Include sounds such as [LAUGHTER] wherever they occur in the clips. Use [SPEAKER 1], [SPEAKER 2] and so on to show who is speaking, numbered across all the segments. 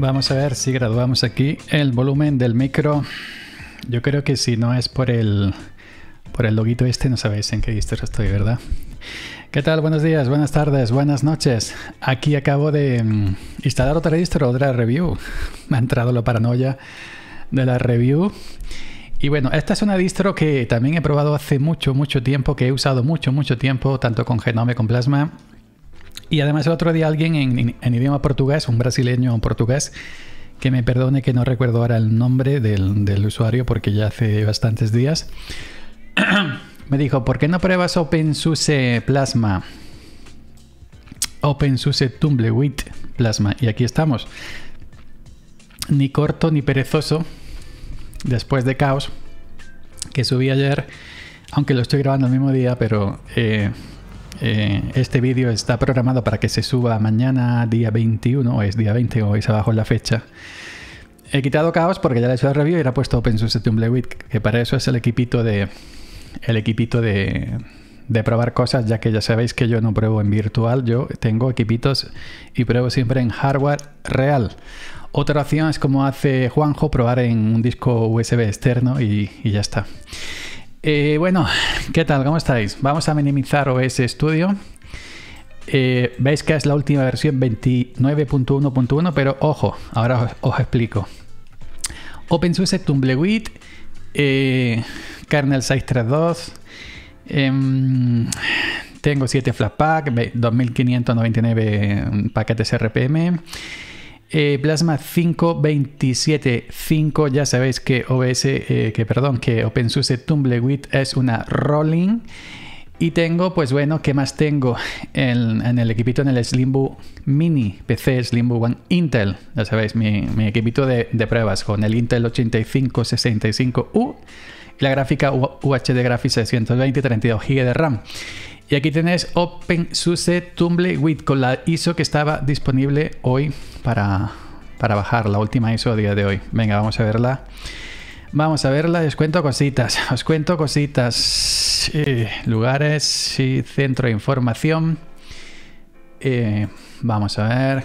[SPEAKER 1] Vamos a ver si graduamos aquí el volumen del micro. Yo creo que si no es por el por el loguito este, no sabéis en qué distro estoy, ¿verdad? ¿Qué tal? Buenos días, buenas tardes, buenas noches. Aquí acabo de mm, instalar otra distro, otra review. Me [LAUGHS] ha entrado la paranoia de la review. Y bueno, esta es una distro que también he probado hace mucho, mucho tiempo, que he usado mucho, mucho tiempo, tanto con Genome, con Plasma. Y además el otro día alguien en, idioma portugués, un brasileño portugués, que me perdone que no recuerdo ahora el nombre del, usuario porque ya hace bastantes días, [CLEARS THROAT] me dijo, ¿por qué no pruebas OpenSUSE Plasma? OpenSUSE Tumbleweed Plasma. Y aquí estamos. Ni corto ni perezoso, después de Caos, que subí ayer, aunque lo estoy grabando el mismo día, pero... Eh, eh, este vídeo está programado para que se suba mañana, día 21, o es día 20, o veis abajo en la fecha. He quitado caos porque ya le he hecho la review y le he puesto OpenSUSE Tumbleweed, que para eso es el equipito de. El equipito de, de probar cosas, ya que ya sabéis que yo no pruebo en virtual, yo tengo equipitos y pruebo siempre en hardware real. Otra opción es como hace Juanjo, probar en un disco USB externo y ya está. Eh, bueno, ¿qué tal? ¿Cómo estáis? Vamos a minimizar OBS Studio. Eh, veis que es la última versión 29.1.1, pero ojo, ahora os, explico. OpenSUSE Tumbleweed, eh, kernel 632, em, tengo 7 Flatpak, 2599 paquetes RPM. Eh, Plasma 5.27.5, ya sabéis que OBS, eh, que perdón, que OpenSUSE Tumbleweed es una rolling. Y tengo, pues bueno, ¿qué más tengo en, el equipito? En el Slimbo Mini PC Slimbo One Intel, ya sabéis, mi, mi equipito de, pruebas con el Intel 8565U y la gráfica UHD Graphics 620 32 GB de RAM. Y aquí tenéis OpenSUSE Tumble con la ISO que estaba disponible hoy para, bajar, la última ISO a día de hoy. Venga, vamos a verla. Vamos a verla, os cuento cositas, os cuento cositas, lugares y centro de información. Eh, vamos a ver.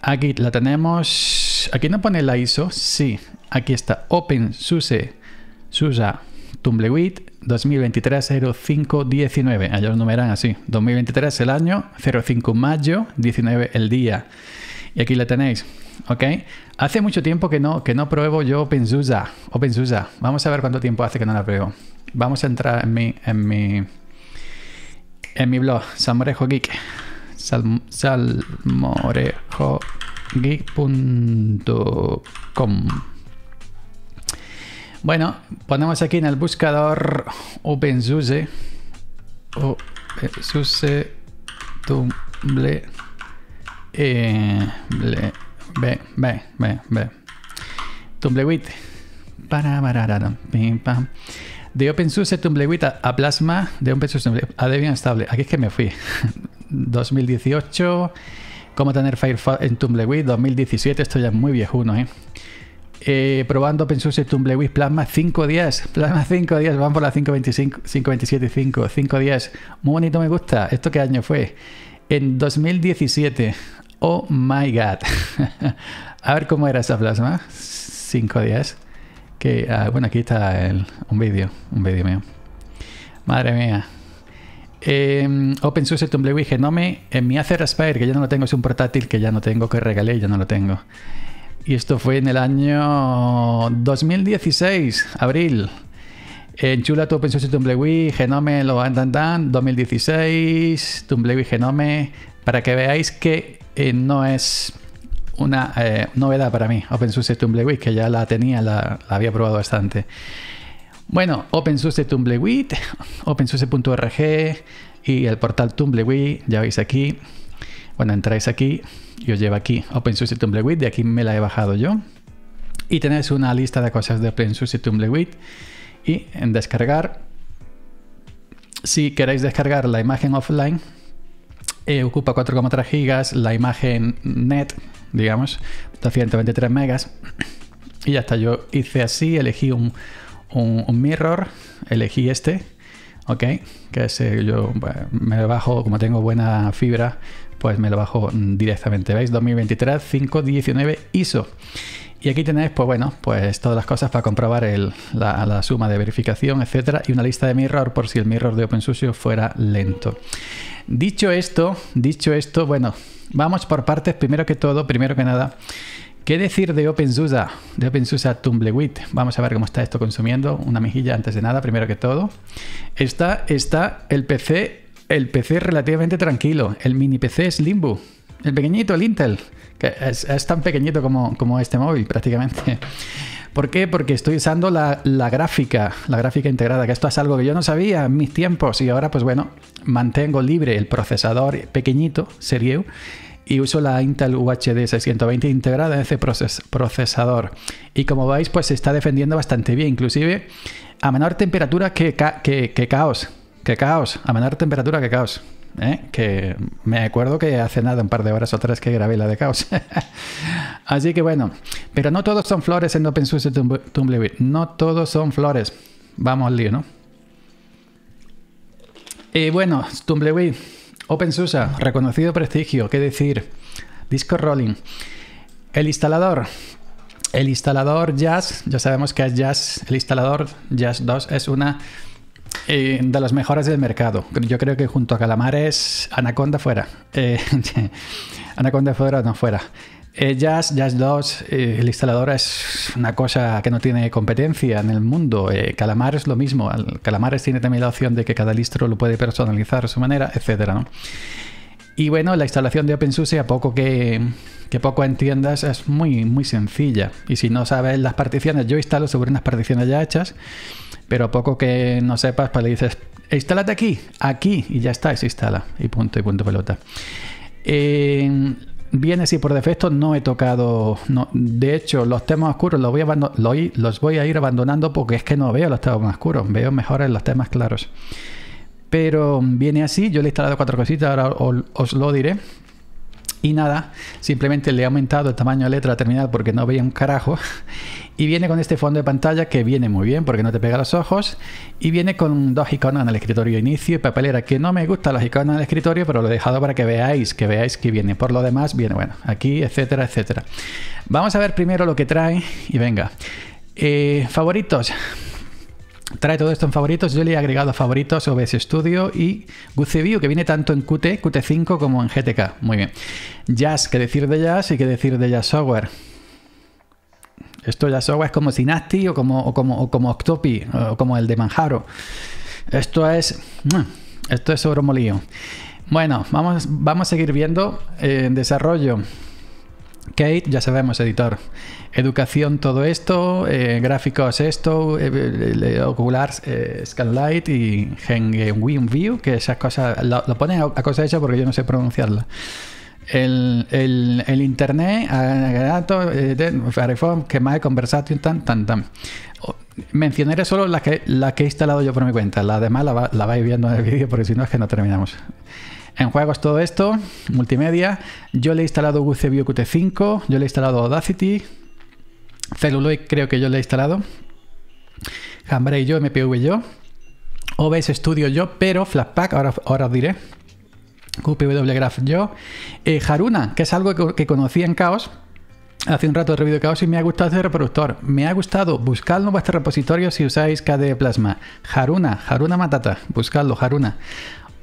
[SPEAKER 1] Aquí la tenemos. Aquí no pone la ISO, sí. Aquí está OpenSUSE, SUSA Tumbleweed 2023-05-19. Ellos numeran así. 2023 el año, 05 mayo, 19 el día. Y aquí la tenéis. ¿Ok? Hace mucho tiempo que no, que no pruebo yo OpenSUSE. OpenSUSE. Vamos a ver cuánto tiempo hace que no la pruebo. Vamos a entrar en mi, en mi, en mi blog, Salmorejo Geek. salmorejogeek.com bueno, ponemos aquí en el buscador OpenSUSE. OpenSUSE eh, Tumble. Eh, ve, ve, Tumblewit. Para, para, pam. De OpenSUSE Tumblewit a Plasma, de OpenSUSE a Debian estable. Aquí es que me fui. 2018, [LAUGHS] cómo tener Firefox en Tumblewit. 2017, esto ya es muy viejuno, ¿eh? eh, probando OpenSUSE TumbleWeed Plasma 5 días. Plasma 5 días, van por la 5.25, 5.27, 5, 5 días. Muy bonito me gusta. ¿Esto qué año fue? En 2017. Oh my god. [LAUGHS] A ver cómo era esa plasma. 5 días. Que, ah, bueno, aquí está un vídeo. Un vídeo mío. Madre mía. Eh, em, OpenSUSE TumbleWeed Genome. En mi Acer Aspire, que ya no lo tengo, es un portátil que ya no tengo, que regalé ya no lo tengo. Y esto fue en el año 2016, abril. en tu Open Source Tumbleweed, Genome, lo van tan 2016, Tumbleweed Genome, para que veáis que eh, no es una eh, novedad para mí, Open Source Tumbleweed, que ya la tenía, la, había probado bastante. Bueno, OpenSUSE Tumbleweed, [LAUGHS] OpenSUSE.org y el portal Tumbleweed, ya veis aquí. Bueno, entráis aquí, yo llevo aquí OpenSUSE Tumbleweed, de aquí me la he bajado yo. Y tenéis una lista de cosas de OpenSUSE Tumbleweed y en descargar. Si queréis descargar la imagen offline, eh, ocupa 4,3 gigas, la imagen net, digamos, 123 megas. Y ya está, yo hice así, elegí un mirror, elegí este ¿ok? Que si yo pues, me lo bajo, como tengo buena fibra, pues me lo bajo mm, directamente, ¿veis? 2023 519 ISO. Y aquí tenéis, pues bueno, pues todas las cosas para comprobar la, suma de verificación, etcétera, y una lista de mirror por si el mirror de OpenSUSE fuera lento. Dicho esto, dicho esto, bueno, vamos por partes. Primero que todo, primero que nada, ¿Qué decir de OpenSUSE? De OpenSUSE Tumbleweed. Vamos a ver cómo está esto consumiendo. Una mejilla antes de nada, primero que todo. Está, está el PC, el PC relativamente tranquilo. El mini PC es Limbo. El pequeñito, el Intel. Que es, tan pequeñito como, como este móvil, prácticamente. ¿Por qué? Porque estoy usando la, gráfica, la gráfica integrada, que esto es algo que yo no sabía en mis tiempos y ahora pues bueno, mantengo libre el procesador pequeñito, serio, y uso la Intel UHD 620 integrada en ese procesador. Y como veis, pues se está defendiendo bastante bien, inclusive a menor temperatura que, caos, que caos, a menor temperatura que caos. ¿eh? Que me acuerdo que hace nada, un par de horas o tres que grabé la de caos. [LAUGHS] Así que bueno, pero no todos son flores en OpenSUSE Tumbleweed, no todos son flores. Vamos al lío, ¿no? Y eh, bueno, Tumbleweed OpenSUSE, reconocido prestigio, qué decir. Disco Rolling. El instalador. El instalador Jazz, ya sabemos que es Jazz, el instalador Jazz 2 es una eh, de las mejores del mercado. Yo creo que junto a Calamares, Anaconda fuera. Eh, [LAUGHS] Anaconda fuera, no fuera ellas, eh, Jazz, Jazz 2, eh, el instalador es una cosa que no tiene competencia en el mundo. Eh, Calamar es lo mismo. Calamares tiene también la opción de que cada listro lo puede personalizar a su manera, etc. Y bueno, la instalación de OpenSUSE, a poco que, que, poco entiendas, es muy, muy sencilla. Y si no sabes las particiones, yo instalo sobre unas particiones ya hechas, pero a poco que no sepas, pues le dices, instálate aquí, aquí, y ya está, se instala. Y punto, y punto pelota viene si por defecto no he tocado. No, de hecho, los temas oscuros los voy, a los voy a ir abandonando porque es que no veo los temas oscuros, veo mejor en los temas claros. Pero viene así, yo le he instalado cuatro cositas, ahora os lo diré. Y nada, simplemente le he aumentado el tamaño de letra terminal porque no veía un carajo. Y viene con este fondo de pantalla que viene muy bien porque no te pega los ojos. Y viene con dos iconos en el escritorio inicio y papelera, que no me gustan los iconos en el escritorio, pero lo he dejado para que veáis, que veáis que viene. Por lo demás, viene, bueno, aquí, etcétera, etcétera. Vamos a ver primero lo que trae y venga. Eh, favoritos. Trae todo esto en favoritos. Yo le he agregado favoritos OBS Studio y Guceview, que viene tanto en Qt, Qt5 como en GTK. Muy bien. Jazz, ¿qué decir de Jazz y qué decir de Jazz Software? Esto ya es como Sinasti o como, como, como Octopi o como el de Manjaro. Esto es. Mm, esto es oro Bueno, vamos, vamos a seguir viendo eh, en desarrollo. Kate, ya sabemos, editor. Educación, todo esto. Eh, gráficos, esto. oculars, eh, ocular, Scanlight y Gen View, que esas cosas. Lo, ponen a, a cosa hecha porque yo no sé pronunciarla el, internet agregato eh, reforma, que más he tan tan tan mencionaré solo las que la que he instalado yo por mi cuenta la demás la, la vais viendo en el vídeo porque si no es que no terminamos en juegos todo esto multimedia yo le he instalado GuceView Qt5 yo le he instalado Audacity Celluloid creo que yo le he instalado y yo MPV yo OBS Studio yo pero Flashpack ahora, ahora os diré QPW yo. Eh, Haruna, que es algo que, conocí en Caos, hace un rato he revido Caos y me ha gustado ese reproductor. Me ha gustado. Buscadlo en vuestro repositorio si usáis KDE Plasma. Haruna, Haruna Matata. Buscadlo, Haruna.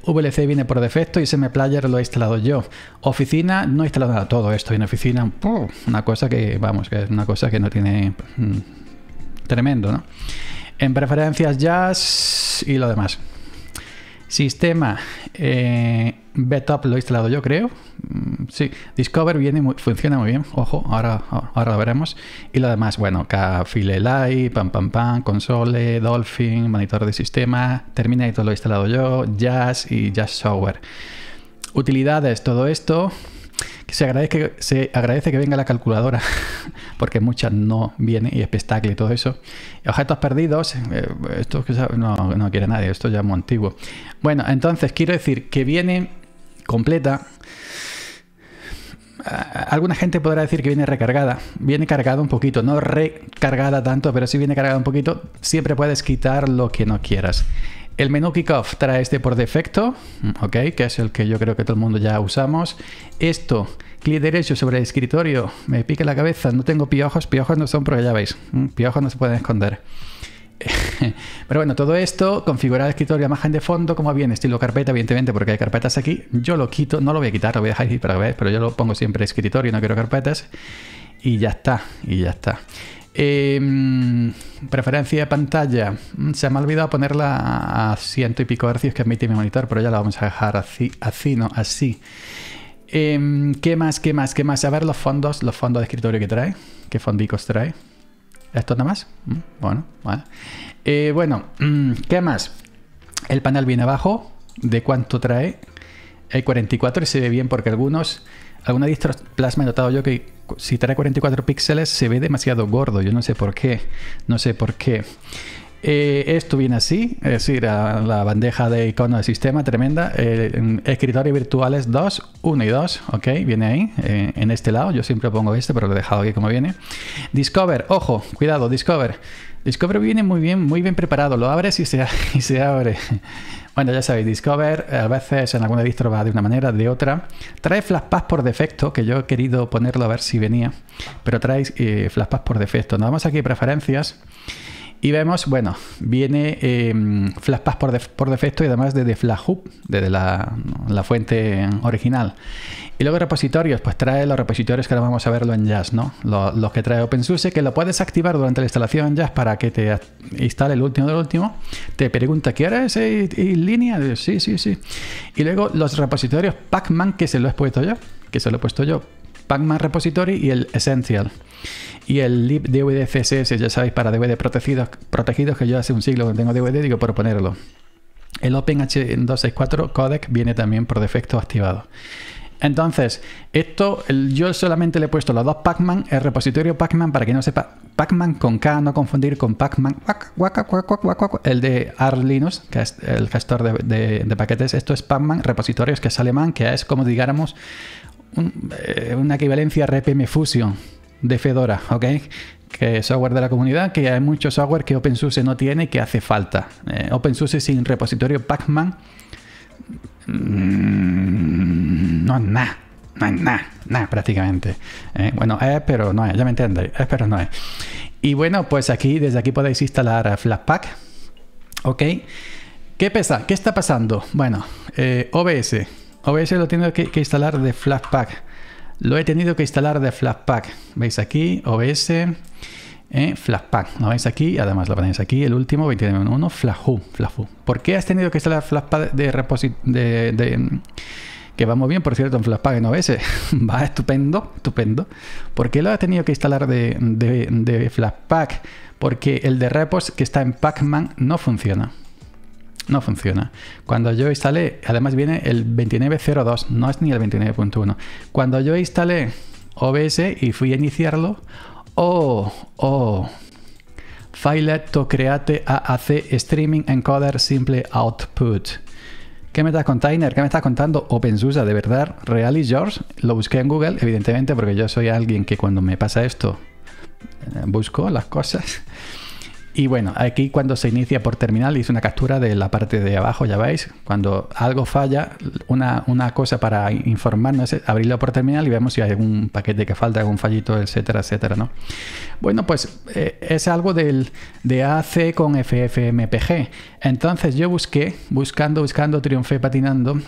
[SPEAKER 1] VLC viene por defecto y player lo he instalado yo. Oficina, no he instalado nada. Todo esto en oficina, una cosa que, vamos, que es una cosa que no tiene... Mm, tremendo, ¿no? En preferencias jazz y lo demás. Sistema, eh, lo he instalado yo, creo. Mm, sí, Discover viene funciona muy bien. Ojo, ahora, ahora lo veremos. Y lo demás, bueno, Light, Pam Pam Pam, Console, Dolphin, Monitor de Sistema, Terminator lo he instalado yo, Jazz y Jazz Software. Utilidades, todo esto que se agradece, se agradece que venga la calculadora, [LAUGHS] porque muchas no viene y espectáculo y todo eso. Objetos perdidos, eh, esto no, no quiere nadie, esto ya es muy antiguo. Bueno, entonces quiero decir que viene completa. Alguna gente podrá decir que viene recargada, viene cargada un poquito, no recargada tanto, pero si viene cargada un poquito, siempre puedes quitar lo que no quieras. El menú Kickoff trae este por defecto, okay, que es el que yo creo que todo el mundo ya usamos. Esto, clic derecho sobre el escritorio, me pica la cabeza, no tengo piojos, piojos no son pero ya veis, mm, piojos no se pueden esconder. [LAUGHS] Pero bueno, todo esto, configurar escritorio, imagen de fondo, como bien, estilo carpeta, evidentemente, porque hay carpetas aquí. Yo lo quito, no lo voy a quitar, lo voy a dejar ahí para ver, pero yo lo pongo siempre escritorio, no quiero carpetas. Y ya está, y ya está. Em, preferencia de pantalla. Mm, se me ha olvidado ponerla a, ciento y pico hercios que admite mi monitor, pero ya la vamos a dejar así, así ¿no? Así. Em, ¿Qué más? ¿Qué más? ¿Qué más? A ver los fondos, los fondos de escritorio que trae. ¿Qué fondicos trae? ¿Esto nada más? Mm, bueno, vale. Eh, bueno, mm, ¿qué más? El panel viene abajo. ¿De cuánto trae? el 44 se ve bien porque algunos, alguna distro plasma he notado yo que si trae 44 píxeles se ve demasiado gordo. Yo no sé por qué, no sé por qué. Eh, esto viene así, es decir, a la bandeja de iconos de sistema tremenda. escritorio eh, escritorio virtuales 2, 1 y 2, ok, viene ahí, eh, en este lado. Yo siempre pongo este, pero lo he dejado aquí como viene. Discover, ojo, cuidado, Discover. Discover viene muy bien, muy bien preparado. Lo abres y se, [LAUGHS] y se abre. Bueno, ya sabéis, Discover a veces en alguna distro va de una manera, de otra. Trae pass por defecto, que yo he querido ponerlo a ver si venía, pero trae eh, flash pass por defecto. Nos vamos aquí a preferencias y vemos, bueno, viene eh, em, Flashpass por, defecto y además desde FlashHub, desde la, fuente original. Y luego repositorios, pues trae los repositorios que ahora vamos a verlo en Jazz, ¿no? Los, que trae OpenSUSE, que lo puedes activar durante la instalación en Jazz para que te instale el último del último. Te pregunta, ¿qué hora es en línea? sí, sí, sí. Y luego los repositorios Pacman, que se lo he puesto yo, que se lo he puesto yo Pacman Repository y el Essential. Y el lib DVD CSS, ya sabéis, para DVD protegidos, protegidos que yo hace un siglo que tengo DVD, digo por ponerlo. El OpenH264 codec viene también por defecto activado. Entonces, esto yo solamente le he puesto los dos Pacman, el repositorio Pacman, para que no sepa, Pacman con K, no confundir con Pacman, el de Arlinux, que es el gestor de, paquetes. Esto es Pacman, repositorios, que es alemán, que es como digáramos eh, una equivalencia RPM Fusion de Fedora, ¿ok? Que es software de la comunidad, que hay mucho software que OpenSUSE no tiene y que hace falta. Eh, OpenSUSE sin repositorio Pacman mm, no es nada. No es nada, nada prácticamente. Eh, bueno, es, pero no es, ya me entendéis, es, pero no es. Y bueno, pues aquí, desde aquí podéis instalar flashpack, ¿Ok? ¿Qué pesa? ¿Qué está pasando? Bueno, OBS, OBS lo tengo que, que instalar de Flatpak. Lo he tenido que instalar de flashpack, Veis aquí, OBS, eh, flashpack, Flatpak. Lo veis aquí, además lo ponéis aquí, el último 29.1, Flahu, Flahu. ¿Por qué has tenido que instalar flashpack de, de, de que va muy bien, por cierto, en Flatpak en OBS. [LAUGHS] va estupendo, estupendo. ¿Por qué lo ha tenido que instalar de, flashpack? Porque el de repos que está en Pacman no funciona. No funciona. Cuando yo instalé, además viene el 29.02, no es ni el 29.1. Cuando yo instalé OBS y fui a iniciarlo, oh, oh, File to create AAC Streaming Encoder Simple Output. ¿Qué me está container? ¿Qué me está contando OpenSUSE? De verdad, Real y George. Lo busqué en Google, evidentemente, porque yo soy alguien que cuando me pasa esto eh, busco las cosas. Y bueno, aquí cuando se inicia por terminal hice una captura de la parte de abajo, ya veis, cuando algo falla, una, cosa para informarnos es abrirlo por terminal y vemos si hay algún paquete que falta, algún fallito, etcétera, etcétera, ¿no? Bueno, pues eh, es algo de AC con FFmpg. Entonces yo busqué, buscando, buscando, triunfé patinando,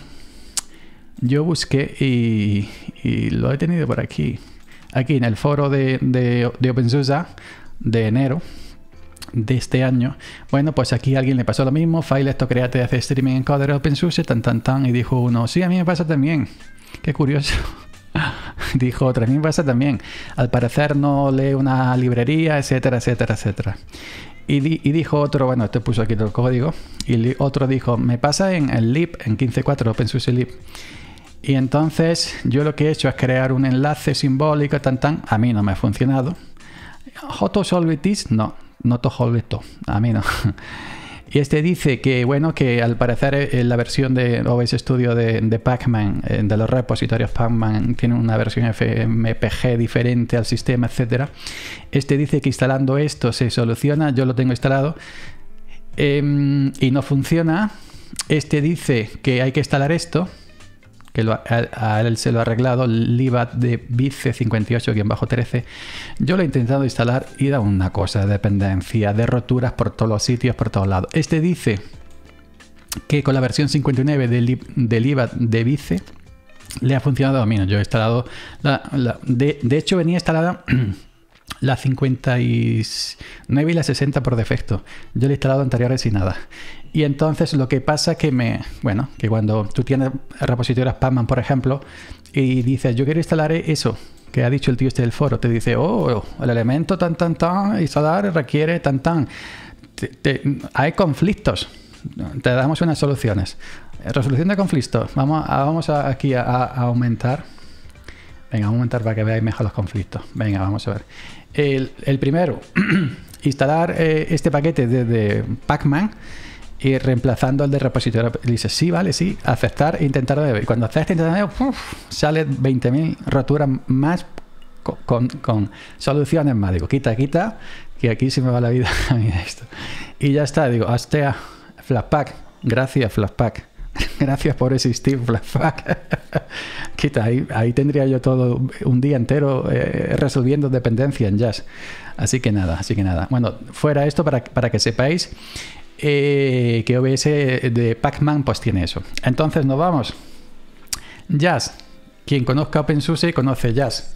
[SPEAKER 1] yo busqué y, lo he tenido por aquí, aquí en el foro de, de, de OpenSUSE de enero, de este año. Bueno, pues aquí a alguien le pasó lo mismo. File esto create hace streaming en Open OpenSUSE, tan tan tan. Y dijo uno, sí, a mí me pasa también. [LAUGHS] Qué curioso. [LAUGHS] dijo otra, a mí me pasa también. Al parecer no lee una librería, etcétera, etcétera, etcétera. Y, dijo otro, bueno, este puso aquí el código. Y otro dijo, me pasa en el lib, en 15.4, OpenSUSE lib. Y entonces yo lo que he hecho es crear un enlace simbólico, tan tan. A mí no me ha funcionado. Jotosolvitis, no no esto a mí no. Y este dice que, bueno, que al parecer eh, la versión de OBS Studio de, Pacman, eh, de los repositorios Pacman, tiene una versión FMPG diferente al sistema, etc. Este dice que instalando esto se soluciona, yo lo tengo instalado, em, y no funciona. Este dice que hay que instalar esto, que a, él se lo ha arreglado, el Libat de Vice 58-13. bajo Yo lo he intentado instalar y da una cosa de dependencia, de roturas por todos los sitios, por todos lados. Este dice que con la versión 59 del de Libat de Vice le ha funcionado a mí. Yo he instalado, de, de hecho venía instalada... [CLEARS THROAT] la 59 y la 60 por defecto. Yo le he instalado anteriores y nada. Y entonces lo que pasa es que me. Bueno, que cuando tú tienes repositorios Spamman, por ejemplo, y dices, yo quiero instalar eso que ha dicho el tío este del foro, te dice, oh, el elemento tan, tan, tan, instalar requiere tan, tan. hay conflictos. Te damos unas soluciones. Resolución de conflictos. Vamos, vamos aquí a, aumentar. Venga, a aumentar para que veáis mejor los conflictos. Venga, vamos a ver. El, primero, [CLEARS THROAT] instalar eh, este paquete desde Pacman y reemplazando al de repositorio. dice sí, vale, sí, aceptar e intentar de Y cuando aceptas e intentar sale 20.000 roturas más con, soluciones más. Digo, quita, quita, que aquí se me va la vida [LAUGHS] a mí esto. Y ya está, digo, hasta Flashpack, gracias Flashpack. [LAUGHS] Gracias por existir, Blackfuck. [LAUGHS] Quita, ahí, tendría yo todo un día entero eh, resolviendo dependencia en jazz. Así que nada, así que nada. Bueno, fuera esto para, para que sepáis eh, que OBS de Pac-Man pues tiene eso. Entonces nos vamos. Jazz. Quien conozca OpenSUSE conoce Jazz.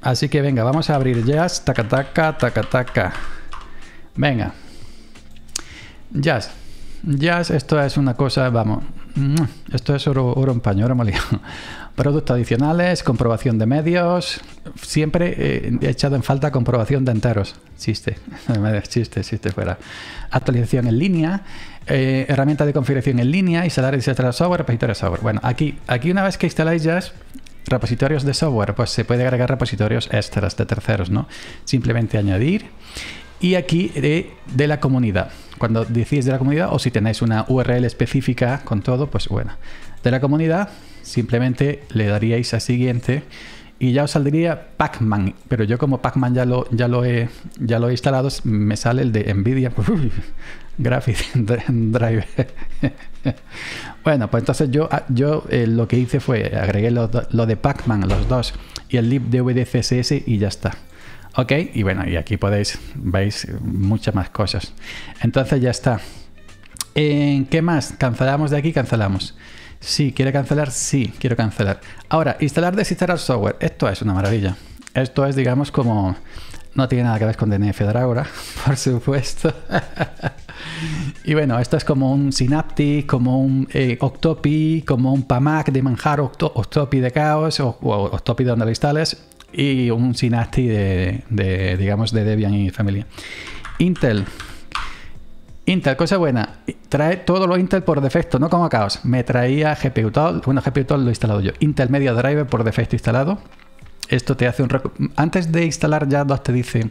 [SPEAKER 1] Así que venga, vamos a abrir Jazz. Taca, taca, taca. Venga. Jazz. Jazz, esto es una cosa, vamos, mm, esto es oro, oro en paño, oro molido. [LAUGHS] Productos adicionales, comprobación de medios, siempre eh, he echado en falta comprobación de enteros. Chiste, [LAUGHS] chiste, chiste fuera. Actualización en línea, eh, herramienta de configuración en línea, instalar y instalar software, repositorio de software. Bueno, aquí, aquí una vez que instaláis Jazz, repositorios de software, pues se puede agregar repositorios extras de terceros, ¿no? Simplemente añadir y aquí de, la comunidad. Cuando decís de la comunidad o si tenéis una URL específica con todo, pues bueno. De la comunidad simplemente le daríais a siguiente y ya os saldría Pacman, pero yo como Pacman ya lo, ya lo, he, ya lo he instalado, me sale el de Nvidia [LAUGHS] Graphics [LAUGHS] Drive. [LAUGHS] bueno, pues entonces yo, ah, yo eh, lo que hice fue agregué lo, lo de Pacman, los dos, y el lib de VDCSS y ya está. Ok, y bueno, y aquí podéis, veis muchas más cosas. Entonces ya está. ¿En eh, qué más? ¿Cancelamos de aquí? Cancelamos. Sí, quiere cancelar, sí, quiero cancelar. Ahora, instalar, desinstalar software. Esto es una maravilla. Esto es, digamos, como... No tiene nada que ver con DNF ahora, [LAUGHS] por supuesto. [LAUGHS] y bueno, esto es como un Synaptic, como un eh, Octopi, como un PAMAC de manjar Octopi de chaos o, Octopi de donde lo instales y un Synaptic de, digamos, de Debian y familia. Intel. Intel, cosa buena, trae todos los Intel por defecto, no como caos. Me traía GPU Tool, bueno, GPU Tool lo he instalado yo. Intel Media Driver por defecto instalado. Esto te hace un... Antes de instalar ya dos te dice,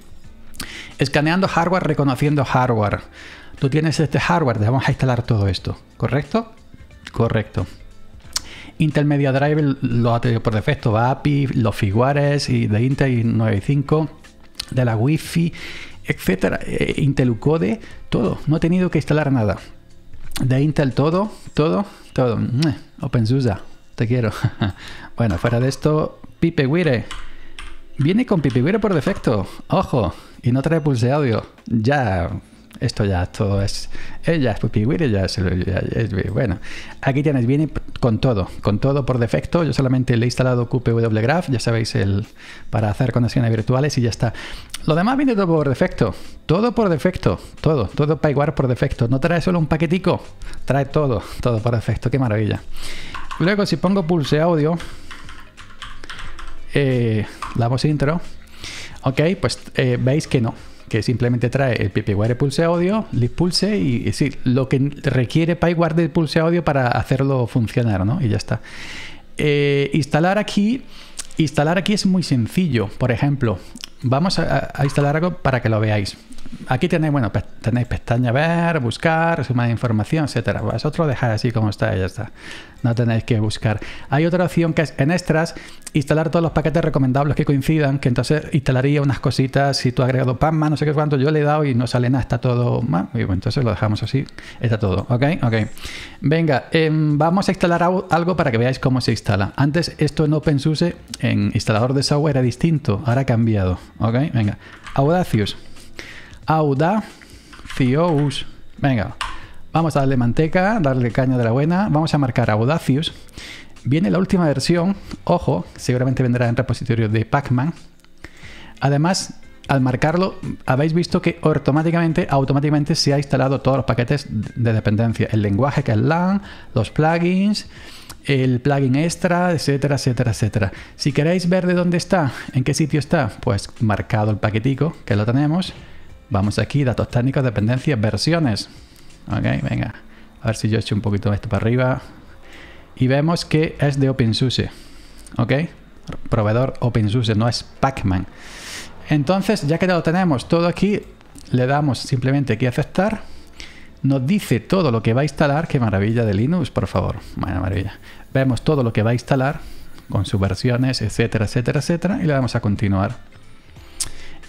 [SPEAKER 1] escaneando hardware, reconociendo hardware. Tú tienes este hardware, te vamos a instalar todo esto, ¿correcto? Correcto. Intel Media Drive lo ha tenido por defecto, va API, los figuares y de Intel 95, de la Wi-Fi, etcétera, eh, Intel U-Code, todo, no he tenido que instalar nada. De Intel todo, todo, todo. OpenSUSE, te quiero. [LAUGHS] bueno, fuera de esto, PipeWire. Viene con PipeWire por defecto, ojo, y no trae pulse audio. Ya, esto ya, todo es. Ella eh, es PupiWire, ya es, Bueno, aquí tienes, viene con todo, con todo por defecto. Yo solamente le he instalado Graph ya sabéis, el, para hacer conexiones virtuales y ya está. Lo demás viene todo por defecto, todo por defecto, todo, todo PyWare por defecto. No trae solo un paquetico, trae todo, todo por defecto. Qué maravilla. Luego, si pongo pulse audio, eh, damos intro. Ok, pues eh, veis que no que simplemente trae el Pipeguard Pulse Audio, Lip Pulse y, lo que requiere PyWire de Pulse Audio para hacerlo funcionar, ¿no? Y ya está. Eh, instalar aquí. Instalar aquí es muy sencillo. Por ejemplo, vamos a, instalar algo para que lo veáis aquí tenéis, bueno, tenéis pestaña ver, buscar, suma información, etcétera. Vosotros pues lo dejáis así como está y ya está. No tenéis que buscar. Hay otra opción que es en extras, instalar todos los paquetes recomendables que coincidan, que entonces instalaría unas cositas, si tú has agregado PAMMA, no sé qué cuánto, yo le he dado y no sale nada, está todo mal. entonces lo dejamos así, está todo, ¿ok? Ok. Venga, em, vamos a instalar algo para que veáis cómo se instala. Antes esto en OpenSUSE, en instalador de software era distinto, ahora ha cambiado, ¿ok? Venga, Audacious Audacious. Venga, vamos a darle manteca, darle caña de la buena. Vamos a marcar Audacious. Viene la última versión. Ojo, seguramente vendrá en repositorio de Pacman, Además, al marcarlo, habéis visto que automáticamente, automáticamente se ha instalado todos los paquetes de dependencia. El lenguaje que es LAN, los plugins, el plugin extra, etcétera, etcétera, etcétera. Si queréis ver de dónde está, en qué sitio está, pues marcado el paquetico, que lo tenemos. Vamos aquí, datos técnicos, dependencias, versiones. venga. A ver si yo echo un poquito esto para arriba. Y vemos que es de OpenSUSE. proveedor OpenSUSE, no es Pacman. Entonces, ya que lo tenemos todo aquí, le damos simplemente aquí a aceptar. Nos dice todo lo que va a instalar. Qué maravilla de Linux, por favor. maravilla. Vemos todo lo que va a instalar con sus versiones, etcétera, etcétera, etcétera. Y le damos a continuar.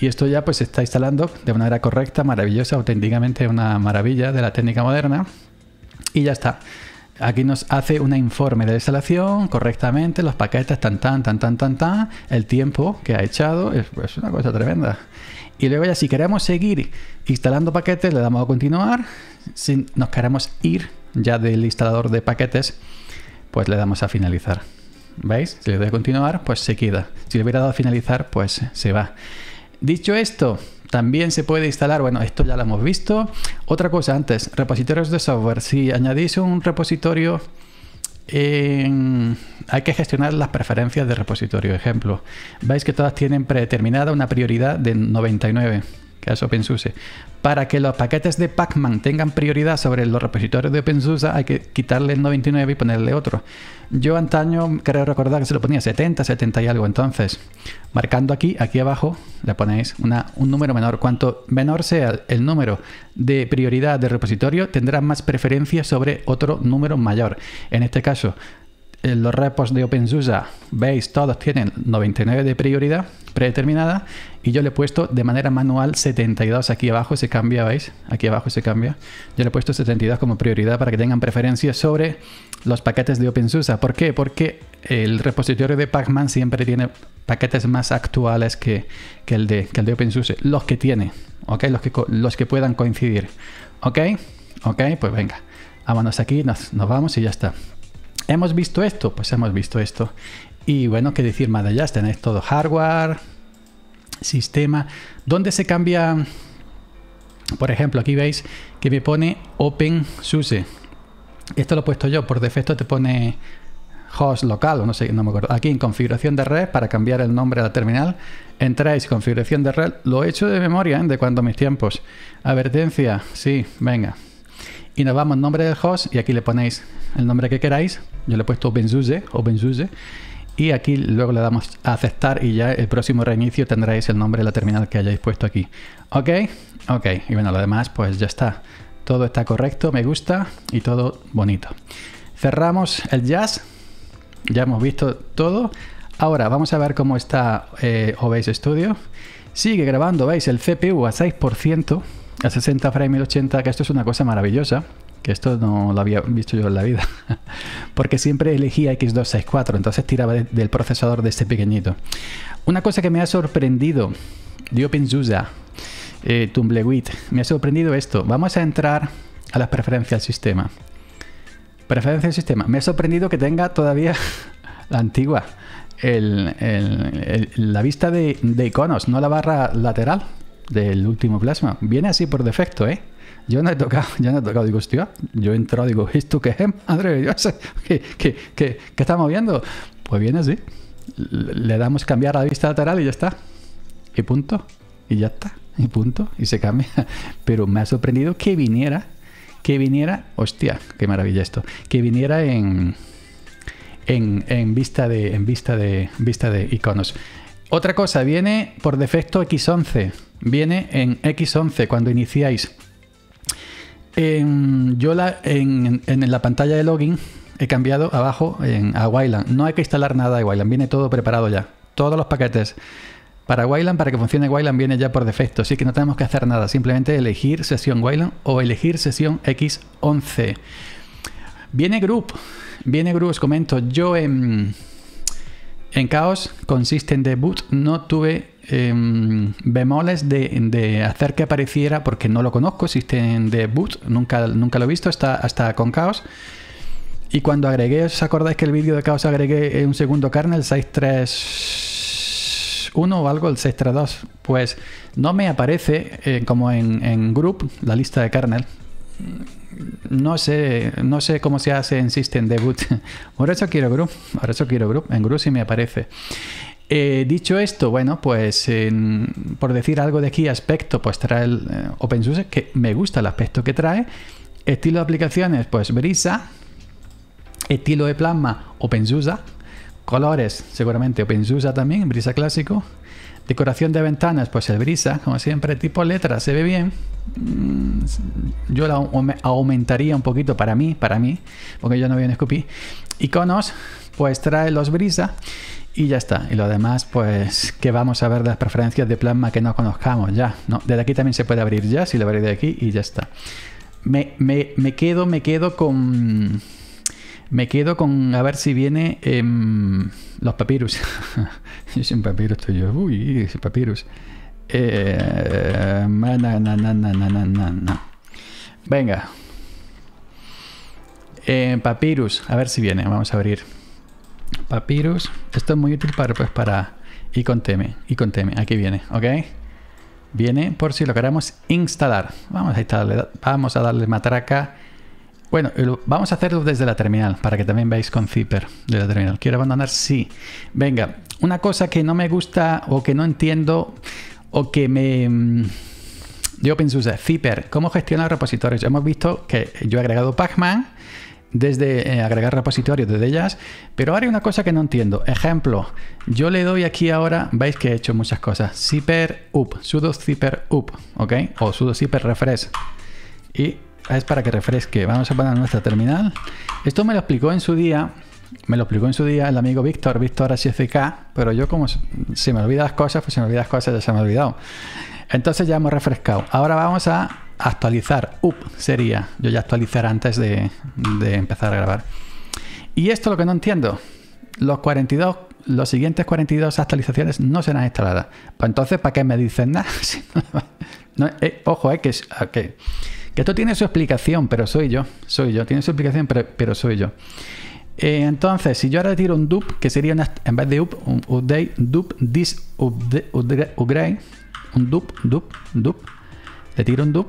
[SPEAKER 1] Y esto ya pues se está instalando de manera correcta, maravillosa, auténticamente una maravilla de la técnica moderna. Y ya está. Aquí nos hace un informe de la instalación correctamente, los paquetes, tan, tan, tan, tan, tan, tan, el tiempo que ha echado, es pues, una cosa tremenda. Y luego ya si queremos seguir instalando paquetes, le damos a continuar. Si nos queremos ir ya del instalador de paquetes, pues le damos a finalizar. ¿Veis? Si le doy a continuar, pues se queda. Si le hubiera dado a finalizar, pues se va. Dicho esto, también se puede instalar, bueno, esto ya lo hemos visto. Otra cosa antes, repositorios de software. Si añadís un repositorio, hay que gestionar las preferencias de repositorio. Ejemplo, veis que todas tienen predeterminada una prioridad de 99 que es OpenSUSE. Para que los paquetes de Pacman tengan prioridad sobre los repositorios de OpenSUSE, hay que quitarle el 99 y ponerle otro. Yo antaño creo recordar que se lo ponía 70, 70 y algo. Entonces, marcando aquí, aquí abajo, le ponéis un número menor. Cuanto menor sea el número de prioridad de repositorio, tendrá más preferencia sobre otro número mayor. En este caso, eh, los repos de OpenSUSE, veis, todos tienen 99 de prioridad predeterminada y yo le he puesto de manera manual 72 aquí abajo, se cambia, ¿veis? Aquí abajo se cambia. Yo le he puesto 72 como prioridad para que tengan preferencia sobre los paquetes de OpenSUSE. ¿Por qué? Porque el repositorio de Pacman siempre tiene paquetes más actuales que, el, de, el de OpenSUSE. Los que tiene, ¿ok? Los que, los que puedan coincidir. ¿Ok? ¿Ok? Pues venga. Vámonos aquí, nos, nos vamos y ya está. ¿Hemos visto esto? Pues hemos visto esto. Y bueno, qué decir más allá, tenéis todo hardware, sistema. ¿Dónde se cambia? Por ejemplo, aquí veis que me pone OpenSUSE. Esto lo he puesto yo, por defecto te pone host local, o no sé, no me acuerdo. Aquí en configuración de red, para cambiar el nombre de la terminal, entráis, configuración de red, lo he hecho de memoria, ¿eh? de cuando mis tiempos. Advertencia, sí, venga, y nos vamos nombre del host y aquí le ponéis el nombre que queráis. Yo le he puesto OpenSUSE. y aquí luego le damos a aceptar y ya el próximo reinicio tendréis el nombre de la terminal que hayáis puesto aquí. Ok, ok. Y bueno, lo demás pues ya está. Todo está correcto, me gusta y todo bonito. Cerramos el jazz. Ya hemos visto todo. Ahora vamos a ver cómo está eh, OBS Studio. Sigue grabando, veis, el CPU a 6% a 60 frames, 80, que esto es una cosa maravillosa, que esto no lo había visto yo en la vida, [LAUGHS] porque siempre elegía X264, entonces tiraba del procesador de este pequeñito. Una cosa que me ha sorprendido de OpenSUSE, eh, Tumblewit, me ha sorprendido esto. Vamos a entrar a las preferencias del sistema. Preferencias del sistema. Me ha sorprendido que tenga todavía [LAUGHS] la antigua, la vista de iconos, no la barra lateral del último plasma. Viene así por defecto, ¿eh? Yo no he tocado, [LAUGHS] yo no he tocado. Digo, hostia, yo he entrado, digo, ¿esto qué es? [LAUGHS] Madre de Dios, [LAUGHS] ¿qué, estamos viendo? Pues viene así. Le damos cambiar a la vista lateral y ya está. Y punto. Y ya está. Y punto. Y se cambia. Pero me ha sorprendido que viniera, que viniera, hostia, qué maravilla esto, que viniera en, en, en vista de, en vista de, vista de iconos. Otra cosa, viene por defecto X11 viene en X11 cuando iniciáis. yo la, en, la pantalla de login he cambiado abajo en, a Wayland. No hay que instalar nada de Wayland, viene todo preparado ya. Todos los paquetes para Wayland, para que funcione Wayland, viene ya por defecto. Así que no tenemos que hacer nada, simplemente elegir sesión Wayland o elegir sesión X11. Viene Group, viene Group, os comento. Yo en, en Chaos en boot. no tuve Em, bemoles de, hacer que apareciera, porque no lo conozco, System Debut, Boot, nunca, nunca lo he visto, está hasta con Caos. Y cuando agregué, ¿os acordáis que el vídeo de Caos agregué un segundo kernel, 631 o algo, el 632? Pues no me aparece eh, como en, group la lista de kernel. No sé, no sé cómo se hace en System Debut. [LAUGHS] Por eso quiero group, por eso quiero group. En group sí me aparece. Eh, dicho esto, bueno, pues por decir algo de aquí, aspecto, pues trae el eh, OpenSUSE, que me gusta el aspecto que trae. Estilo de aplicaciones, pues Brisa. Estilo de plasma, OpenSUSE. Colores, seguramente OpenSUSE también, Brisa clásico. Decoración de ventanas, pues el Brisa, como siempre, tipo letra, se ve bien. Mm, yo la aumentaría un poquito para mí, para mí, porque yo no veo en Scoopy. Iconos, pues trae los Brisa y ya está. Y lo demás, pues, que vamos a ver las preferencias de plasma que no conozcamos ya. No, desde aquí también se puede abrir ya, si lo abrí de aquí y ya está. Me, quedo, me quedo con... Me quedo con a ver si viene eh, los papirus. [LAUGHS] es un papirus estoy Uy, sin papirus. Eh, na, Venga. Eh, papirus, a ver si viene. Vamos a abrir. Papyrus. Esto es muy útil para, pues, para y conteme, y teme, Aquí viene, ¿ok? Viene por si lo queremos instalar. Vamos a instalarle, vamos a darle matraca. Bueno, vamos a hacerlo desde la terminal para que también veáis con Zipper de la terminal. ¿Quiero abandonar? Sí. Venga, una cosa que no me gusta o que no entiendo o que me. Mm, yo pienso Zipper. ¿Cómo gestionar repositorios? Hemos visto que yo he agregado Pacman desde eh, agregar repositorios desde ellas, pero ahora hay una cosa que no entiendo. Ejemplo, yo le doy aquí ahora, veis que he hecho muchas cosas, zipper up, sudo zipper up, ¿ok? O sudo zipper refresh. Y es para que refresque. Vamos a poner nuestra terminal. Esto me lo explicó en su día, me lo explicó en su día el amigo Víctor, Víctor HCK. pero yo como si me olvidas cosas, pues se me olvidas cosas, ya se me ha olvidado. Entonces ya hemos refrescado. Ahora vamos a actualizar up sería. Yo ya actualizar antes de, empezar a grabar. Y esto lo que no entiendo. Los 42 los siguientes 42 actualizaciones no serán instaladas. Pues entonces, ¿para qué me dicen nada? [LAUGHS] Eh, ojo, eh, que, esto tiene su explicación, pero soy yo. Soy yo, tiene su explicación, pero, soy yo. Eh, entonces, si yo ahora tiro un dup, que sería en vez de un update, dup, this upgrade, un dup, dup, dup, le tiro un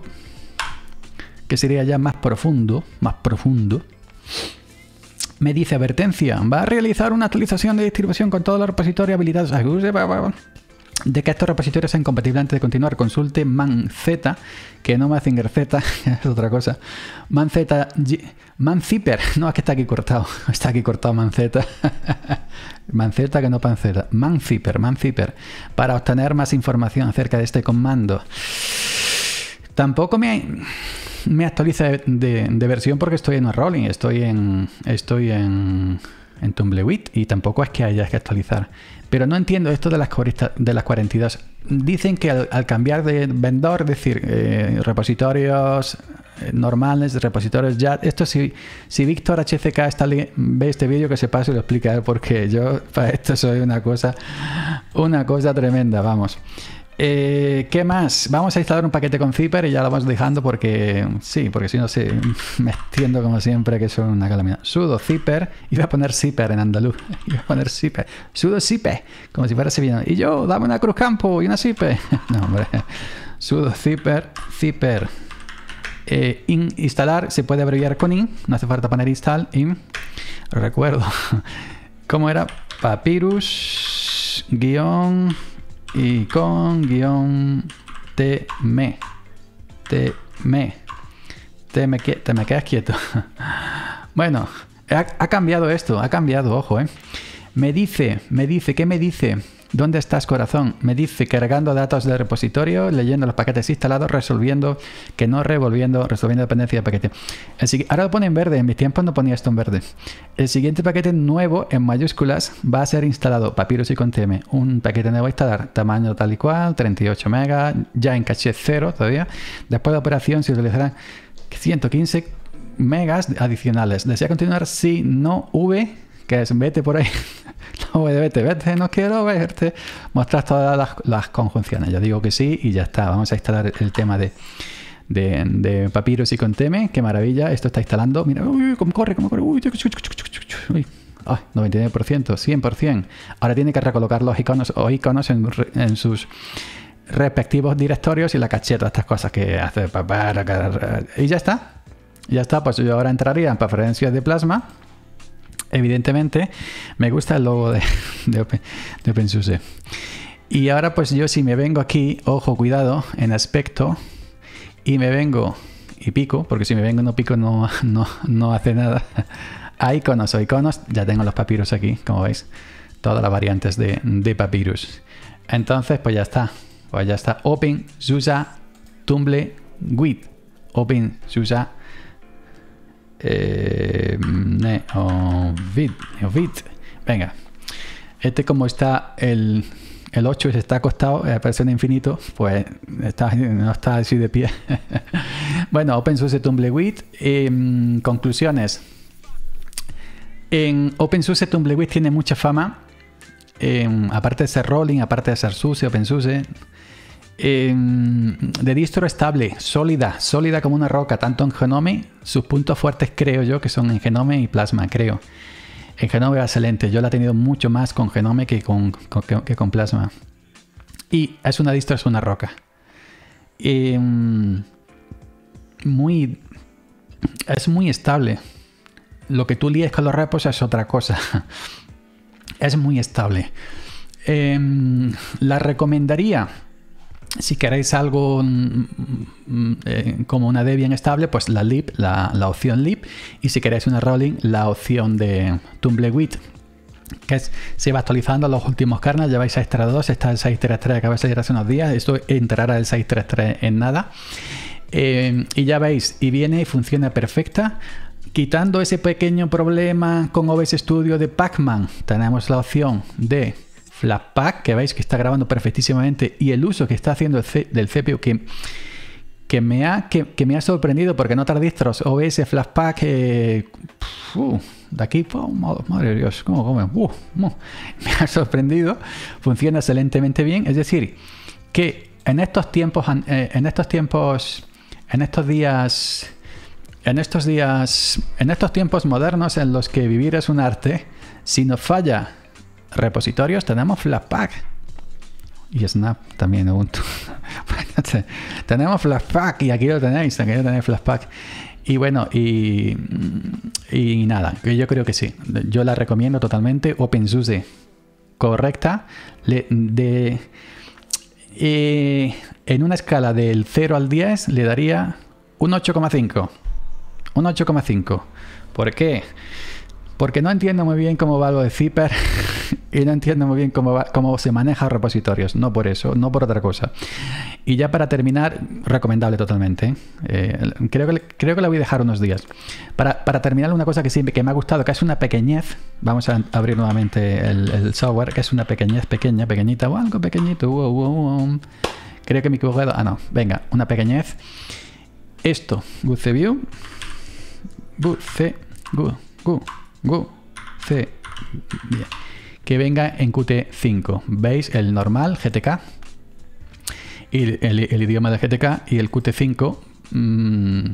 [SPEAKER 1] Que sería ya más profundo. Más profundo. Me dice advertencia. Va a realizar una actualización de distribución con todos los repositorios habilitados. De que estos repositorios sean compatibles antes de continuar, consulte manz, que no Mazinger Z, [LAUGHS] es otra cosa. Manz, manziper, no, es que está aquí cortado, [LAUGHS] está aquí cortado manz. [LAUGHS] MANZETA que no panceta. Manziper, Manziper. Para obtener más información acerca de este comando. Tampoco me, me actualiza de, versión porque estoy en Rolling, estoy en. Estoy en. Tumbleweed y tampoco es que haya que actualizar. Pero no entiendo esto de las, de las 42. Dicen que al, cambiar de vendor, es decir, eh, repositorios eh, normales, repositorios ya. Esto si, si Víctor HCK está, ve este vídeo que se pase y lo explica, porque yo [LAUGHS] para esto soy una cosa, una cosa tremenda, vamos. Eh, ¿Qué más? Vamos a instalar un paquete con Zipper y ya lo vamos dejando porque sí, porque si no se [LAUGHS] me entiendo como siempre que son una calamidad. Sudo Zipper, iba a poner Zipper en andaluz, iba [LAUGHS] a poner Zipper, sudo Zipper, como si fuera sevillano. Y yo, dame una Cruz Campo y una Zipper. [LAUGHS] No, hombre, sudo Zipper, Zipper. Eh, instalar se puede abreviar con in, no hace falta poner install, in. Recuerdo, ¿cómo era? Papyrus guión y con guión TM. me, Te me, te me quedas quieto. [LAUGHS] bueno, ha, ha cambiado esto, ha cambiado, ojo, ¿eh? Me dice, me dice, ¿qué me dice? ¿Dónde estás, corazón? Me dice cargando datos del repositorio, leyendo los paquetes instalados, resolviendo, que no revolviendo, resolviendo dependencia de paquete. ahora lo pone en verde, en mis tiempos no ponía esto en verde. El siguiente paquete nuevo en mayúsculas va a ser instalado, Papyrus y con TM. Un paquete nuevo a instalar, tamaño tal y cual, 38 megas, ya en caché 0 todavía. Después de la operación se utilizarán 115 megas adicionales. ¿Desea continuar? si no, V, que es vete por ahí. [LAUGHS] [LAUGHS] No, vete, vete, no quiero verte. Mostrar todas las, conjunciones. Yo digo que sí y ya está. Vamos a instalar el tema de, de, de Papyrus y Conteme. Qué maravilla, esto está instalando. Mira, uy, cómo corre, cómo corre. 99%, 100%. Ahora tiene que recolocar los iconos o iconos en, sus respectivos directorios y la cacheta, estas cosas que hace. Y ya está. Ya está, pues yo ahora entraría en preferencias de plasma evidentemente, me gusta el logo de, OpenSUSE. Y ahora pues yo si me vengo aquí, ojo, cuidado, en aspecto, y me vengo y pico, porque si me vengo no pico no, no, no hace nada, a [LAUGHS] iconos o iconos, ya tengo los papiros aquí, como veis, todas las variantes de, papiros Entonces pues ya está, pues ya está, Open Susa, Tumble with Open eh, Venga. Este como está el, el 8 se está acostado, eh, aparece en infinito, pues no está así de pie. [LAUGHS] bueno, OpenSUSE Tumbleweed. Em, conclusiones. En OpenSUSE Tumbleweed tiene mucha fama. Em, aparte de ser Rolling, aparte de ser sucio OpenSUSE. Eh, em, de distro estable, sólida, sólida como una roca, tanto en Genome, sus puntos fuertes creo yo que son en Genome y Plasma, creo. En es excelente, yo la he tenido mucho más con Genome que con, Plasma. Y es una distro, es una roca. Em, muy, es muy estable. Lo que tú líes con los repos es otra cosa. [LAUGHS] Es muy estable. Em, la recomendaría si queréis algo mm, mm, mm, eh, como una Debian estable, pues la lib, la, opción lib. Y si queréis una rolling, la opción de tumbleweed, que es, se va actualizando los últimos kernels. Ya vais a Extra 2, está el 633 que acaba de salir hace unos días. Esto entrará el 633 en nada. Eh, y ya veis, y viene y funciona perfecta. Quitando ese pequeño problema con OBS Studio de Pacman, tenemos la opción de pack que veis que está grabando perfectísimamente, y el uso que está haciendo del CPU, que, que, me ha, que, me ha, sorprendido, porque no tardéis o OBS Flatpak, eh, uh, de aquí, oh, madre Dios, ¿cómo uh, me ha sorprendido, funciona excelentemente bien, es decir, que en estos tiempos, eh, en estos tiempos, en estos días... En estos días, en estos tiempos modernos en los que vivir es un arte, si nos falla repositorios tenemos Flatpak y Snap también Ubuntu. [LAUGHS] tenemos Flatpak y aquí lo tenéis, aquí lo tenéis Flatpak. Y bueno, y, y nada, yo creo que sí. Yo la recomiendo totalmente. OpenSUSE, correcta. de, eh, en una escala del 0 al 10 le daría un 8,5. Un 8,5. ¿Por qué? porque no entiendo muy bien cómo va lo de Zipper [LAUGHS] y no entiendo muy bien cómo, cómo se maneja repositorios, no por eso, no por otra cosa. Y ya para terminar, recomendable totalmente. ¿eh? Eh, creo, que, creo que la voy a dejar unos días. Para, terminar, una cosa que, siempre, que me ha gustado, que es una pequeñez, vamos a abrir nuevamente el, software, que es una pequeñez pequeña, pequeñita o algo pequeñito. Creo que me he equivocado. Ah, no, venga, una pequeñez. Esto, GuceView. View. good Gu, que venga en Qt5. ¿Veis? El normal, GTK. Y el idioma de GTK y el Qt5 Mm,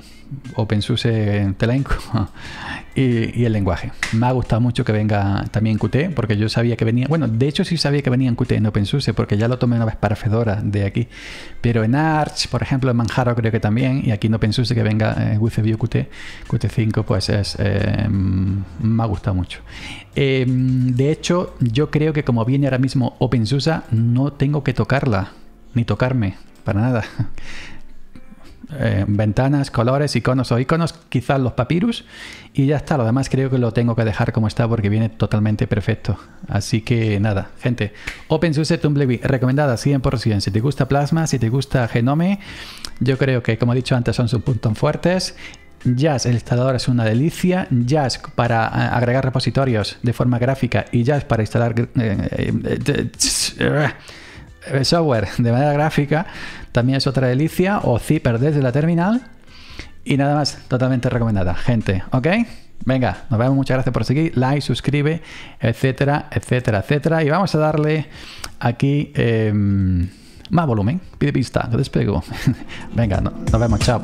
[SPEAKER 1] OpenSUSE Telenco [LAUGHS] y, el lenguaje. Me ha gustado mucho que venga también Qt, porque yo sabía que venía, bueno, de hecho sí sabía que venía en Qt, en OpenSUSE, porque ya lo tomé una vez para Fedora de aquí, pero en Arch, por ejemplo, en Manjaro creo que también, y aquí en OpenSUSE que venga en eh, View Qt, Qt5, pues es, eh, mm, me ha gustado mucho. Em, de hecho, yo creo que como viene ahora mismo OpenSUSE, no tengo que tocarla, ni tocarme, para nada. [LAUGHS] Eh, ventanas, colores, iconos o iconos, quizás los papyrus y ya está. Lo demás creo que lo tengo que dejar como está porque viene totalmente perfecto. Así que nada, gente, OpenSUSE Tumbleweed recomendada 100%. Si te gusta Plasma, si te gusta Genome, yo creo que como he dicho antes son sus puntos fuertes. Jazz, el instalador es una delicia. Jazz para eh, agregar repositorios de forma gráfica y Jazz para instalar... Eh, el eh, software de manera gráfica también es otra delicia o zipper desde la terminal y nada más totalmente recomendada gente ok venga nos vemos muchas gracias por seguir like suscribe etcétera etcétera etcétera y vamos a darle aquí em, más volumen pide pista lo despego [LAUGHS] venga nos vemos chao